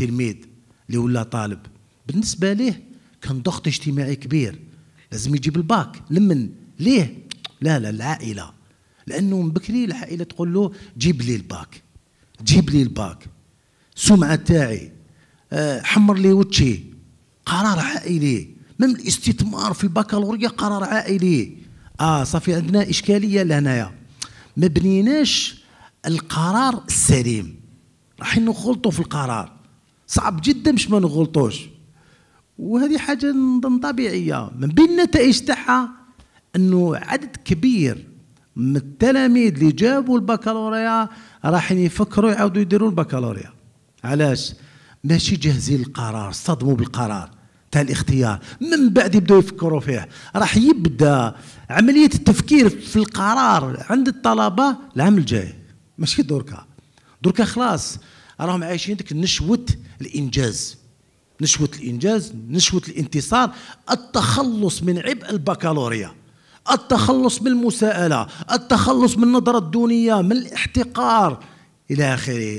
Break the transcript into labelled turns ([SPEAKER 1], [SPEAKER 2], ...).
[SPEAKER 1] تلميذ اللي ولا طالب بالنسبه ليه كان ضغط اجتماعي كبير لازم يجيب الباك لمن ليه لا لا العائله لانه من بكري العائله تقول له جيب لي الباك جيب لي الباك السمعه تاعي آه، حمر لي وجهي قرار عائلي من الاستثمار في البكالوريا قرار عائلي اه صافي عندنا اشكاليه لهنايا ما بنيناش القرار السليم راح نخلطوا في القرار صعب جدا باش ما نغلطوش وهذه حاجه نظن طبيعيه من بين النتائج تاعها انه عدد كبير من التلاميذ اللي جابوا البكالوريا راحين يفكروا يعاودوا يديروا البكالوريا علاش ماشي جاهزين للقرار صدموا بالقرار تاع الاختيار من بعد يبداو يفكروا فيه راح يبدا عمليه التفكير في القرار عند الطلبه العام الجاي ماشي دركا دركا خلاص راهم عايشين ديك نشوه الانجاز نشوه الانجاز نشوه الانتصار التخلص من عبء البكالوريا التخلص من المساءله التخلص من النظره الدونيه من الاحتقار الى اخره